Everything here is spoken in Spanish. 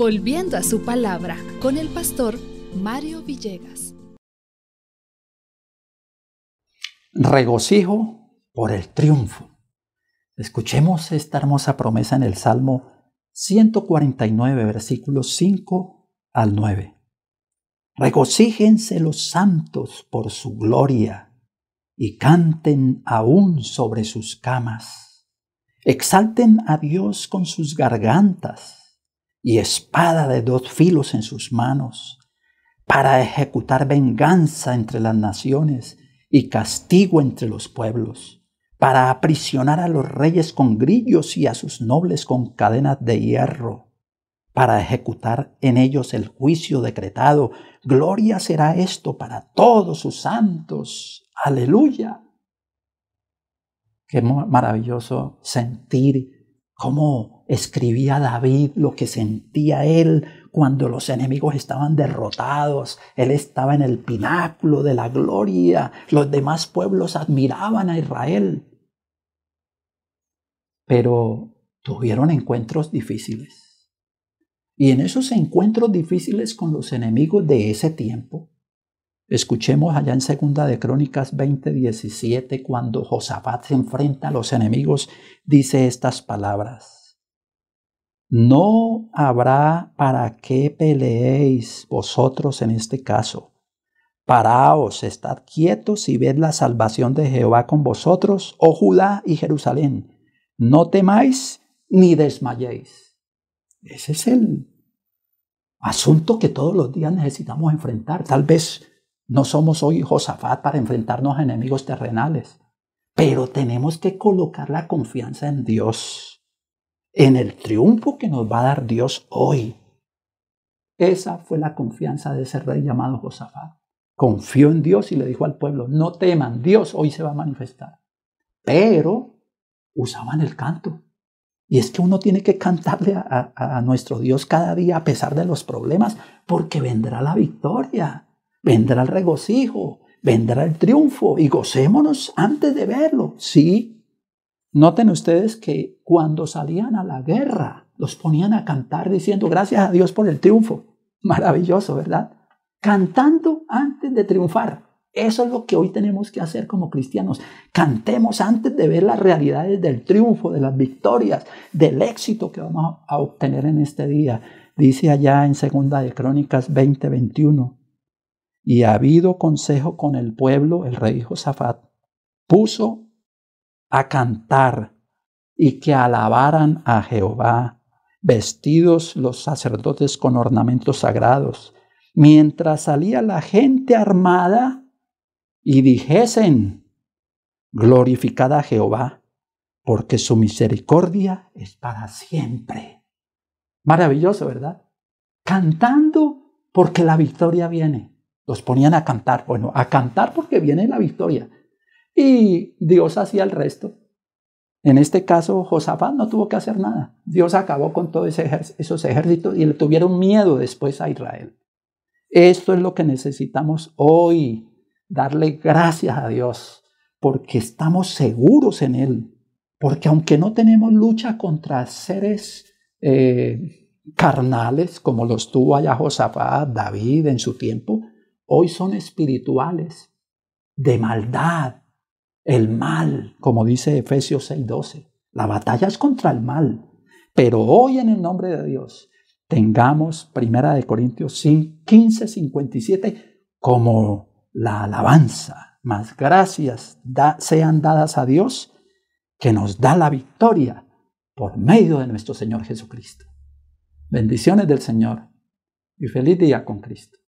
Volviendo a su palabra con el pastor Mario Villegas. Regocijo por el triunfo. Escuchemos esta hermosa promesa en el Salmo 149, versículos 5 al 9. Regocíjense los santos por su gloria y canten aún sobre sus camas. Exalten a Dios con sus gargantas y espada de dos filos en sus manos, para ejecutar venganza entre las naciones y castigo entre los pueblos, para aprisionar a los reyes con grillos y a sus nobles con cadenas de hierro, para ejecutar en ellos el juicio decretado. Gloria será esto para todos sus santos. Aleluya. Qué maravilloso sentir cómo escribía David lo que sentía él cuando los enemigos estaban derrotados, él estaba en el pináculo de la gloria, los demás pueblos admiraban a Israel. Pero tuvieron encuentros difíciles. Y en esos encuentros difíciles con los enemigos de ese tiempo, Escuchemos allá en Segunda de Crónicas 20, cuando Josafat se enfrenta a los enemigos, dice estas palabras. No habrá para qué peleéis vosotros en este caso. Paraos, estad quietos y ved la salvación de Jehová con vosotros, oh Judá y Jerusalén. No temáis ni desmayéis. Ese es el asunto que todos los días necesitamos enfrentar. Tal vez no somos hoy Josafat para enfrentarnos a enemigos terrenales, pero tenemos que colocar la confianza en Dios, en el triunfo que nos va a dar Dios hoy. Esa fue la confianza de ese rey llamado Josafat. Confió en Dios y le dijo al pueblo, no teman, Dios hoy se va a manifestar. Pero usaban el canto. Y es que uno tiene que cantarle a, a nuestro Dios cada día a pesar de los problemas, porque vendrá la victoria vendrá el regocijo, vendrá el triunfo y gocémonos antes de verlo. Sí. Noten ustedes que cuando salían a la guerra, los ponían a cantar diciendo gracias a Dios por el triunfo. Maravilloso, ¿verdad? Cantando antes de triunfar. Eso es lo que hoy tenemos que hacer como cristianos. Cantemos antes de ver las realidades del triunfo, de las victorias, del éxito que vamos a obtener en este día. Dice allá en Segunda de Crónicas 20, y ha habido consejo con el pueblo, el rey Josafat puso a cantar y que alabaran a Jehová, vestidos los sacerdotes con ornamentos sagrados, mientras salía la gente armada y dijesen, glorificada a Jehová, porque su misericordia es para siempre. Maravilloso, ¿verdad? Cantando porque la victoria viene. Los ponían a cantar. Bueno, a cantar porque viene la victoria. Y Dios hacía el resto. En este caso, Josafat no tuvo que hacer nada. Dios acabó con todos esos ejércitos y le tuvieron miedo después a Israel. Esto es lo que necesitamos hoy, darle gracias a Dios, porque estamos seguros en Él. Porque aunque no tenemos lucha contra seres eh, carnales como los tuvo allá Josafat, David en su tiempo, hoy son espirituales, de maldad, el mal, como dice Efesios 6:12. La batalla es contra el mal, pero hoy en el nombre de Dios tengamos Primera de Corintios 15, como la alabanza. Más gracias sean dadas a Dios que nos da la victoria por medio de nuestro Señor Jesucristo. Bendiciones del Señor y feliz día con Cristo.